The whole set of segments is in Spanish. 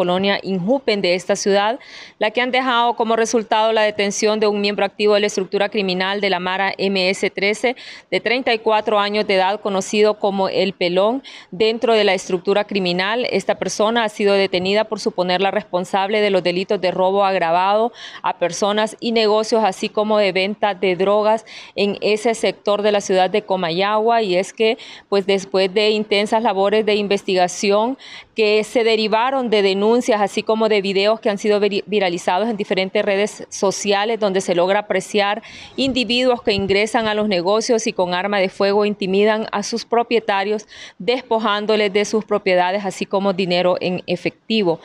colonia Injupen de esta ciudad, la que han dejado como resultado la detención de un miembro activo de la estructura criminal de la Mara MS-13 de 34 años de edad, conocido como El Pelón, dentro de la estructura criminal. Esta persona ha sido detenida por suponerla responsable de los delitos de robo agravado a personas y negocios, así como de venta de drogas en ese sector de la ciudad de Comayagua. Y es que, pues después de intensas labores de investigación que se derivaron de denuncias, así como de videos que han sido viralizados en diferentes redes sociales donde se logra apreciar individuos que ingresan a los negocios y con arma de fuego intimidan a sus propietarios despojándoles de sus propiedades, así como dinero en efectivo.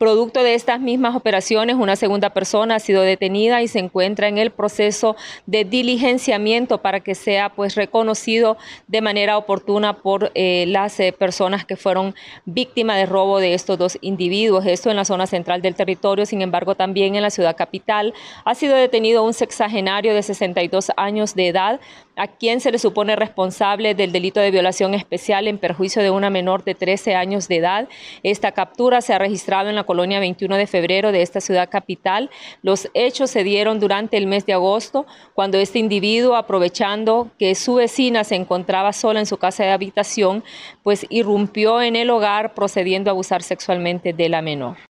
Producto de estas mismas operaciones, una segunda persona ha sido detenida y se encuentra en el proceso de diligenciamiento para que sea pues reconocido de manera oportuna por eh, las eh, personas que fueron víctimas de robo de estos dos individuos. Esto en la zona central del territorio, sin embargo también en la ciudad capital ha sido detenido un sexagenario de 62 años de edad a quien se le supone responsable del delito de violación especial en perjuicio de una menor de 13 años de edad. Esta captura se ha registrado en la colonia 21 de febrero de esta ciudad capital. Los hechos se dieron durante el mes de agosto, cuando este individuo, aprovechando que su vecina se encontraba sola en su casa de habitación, pues irrumpió en el hogar procediendo a abusar sexualmente de la menor.